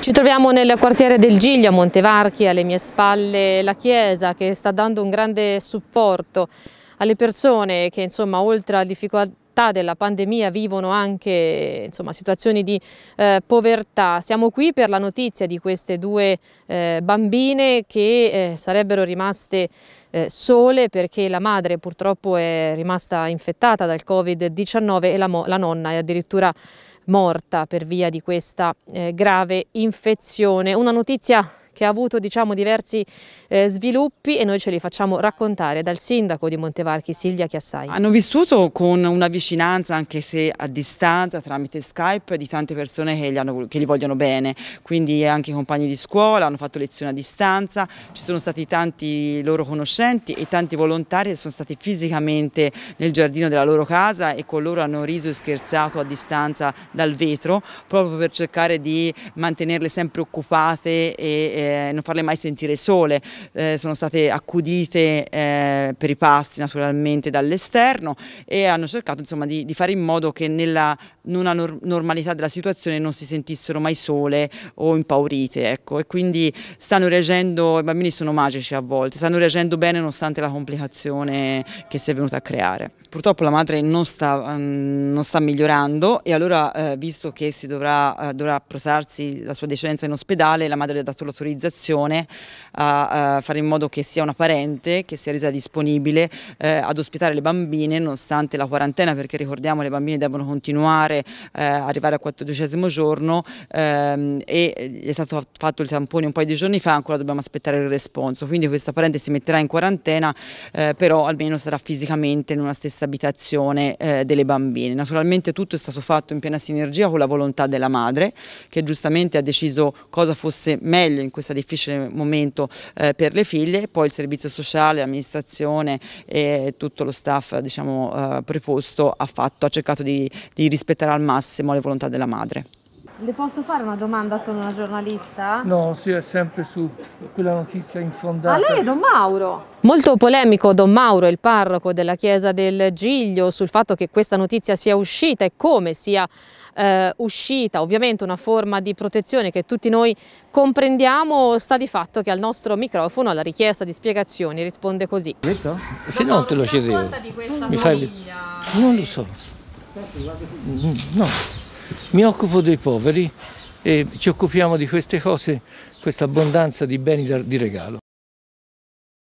Ci troviamo nel quartiere del Giglio a Montevarchi, alle mie spalle la Chiesa che sta dando un grande supporto alle persone che insomma oltre alla difficoltà della pandemia vivono anche insomma, situazioni di eh, povertà. Siamo qui per la notizia di queste due eh, bambine che eh, sarebbero rimaste eh, sole perché la madre purtroppo è rimasta infettata dal Covid-19 e la, la nonna è addirittura morta per via di questa eh, grave infezione. Una notizia che ha avuto diciamo, diversi eh, sviluppi e noi ce li facciamo raccontare dal sindaco di Montevarchi, Silvia Chiassai. Hanno vissuto con una vicinanza, anche se a distanza, tramite Skype, di tante persone che li, hanno, che li vogliono bene, quindi anche i compagni di scuola, hanno fatto lezioni a distanza, ci sono stati tanti loro conoscenti e tanti volontari che sono stati fisicamente nel giardino della loro casa e con loro hanno riso e scherzato a distanza dal vetro proprio per cercare di mantenerle sempre occupate e eh, eh, non farle mai sentire sole, eh, sono state accudite eh, per i pasti naturalmente dall'esterno e hanno cercato insomma, di, di, fare in modo che nella nella normalità della situazione non si sentissero mai sole o impaurite ecco. e quindi stanno reagendo, i bambini sono magici a volte, stanno reagendo bene nonostante la complicazione che si è venuta a creare. Purtroppo la madre non sta, mm, non sta migliorando e allora eh, visto che si dovrà, eh, dovrà prosarsi la sua decenza in ospedale la madre ha dato l'autorizzazione autorizzazione a, a fare in modo che sia una parente che sia resa disponibile eh, ad ospitare le bambine nonostante la quarantena perché ricordiamo le bambine devono continuare eh, arrivare al quattordicesimo giorno ehm, e è stato fatto il tampone un paio di giorni fa ancora dobbiamo aspettare il responso quindi questa parente si metterà in quarantena eh, però almeno sarà fisicamente nella stessa abitazione eh, delle bambine naturalmente tutto è stato fatto in piena sinergia con la volontà della madre che giustamente ha deciso cosa fosse meglio in questo difficile momento eh, per le figlie poi il servizio sociale, l'amministrazione e tutto lo staff diciamo, eh, preposto ha, fatto, ha cercato di, di rispettare al massimo le volontà della madre. Le posso fare una domanda sono una giornalista? No, sì, è sempre su quella notizia infondata. Ma lei è Don Mauro. Molto polemico Don Mauro, il parroco della chiesa del Giglio, sul fatto che questa notizia sia uscita e come sia eh, uscita. Ovviamente una forma di protezione che tutti noi comprendiamo sta di fatto che al nostro microfono, alla richiesta di spiegazioni, risponde così. Vito? Se no, no te lo chiedo io. Mi famiglia. fai... Non lo so. Mm, no. Mi occupo dei poveri e ci occupiamo di queste cose, questa abbondanza di beni di regalo.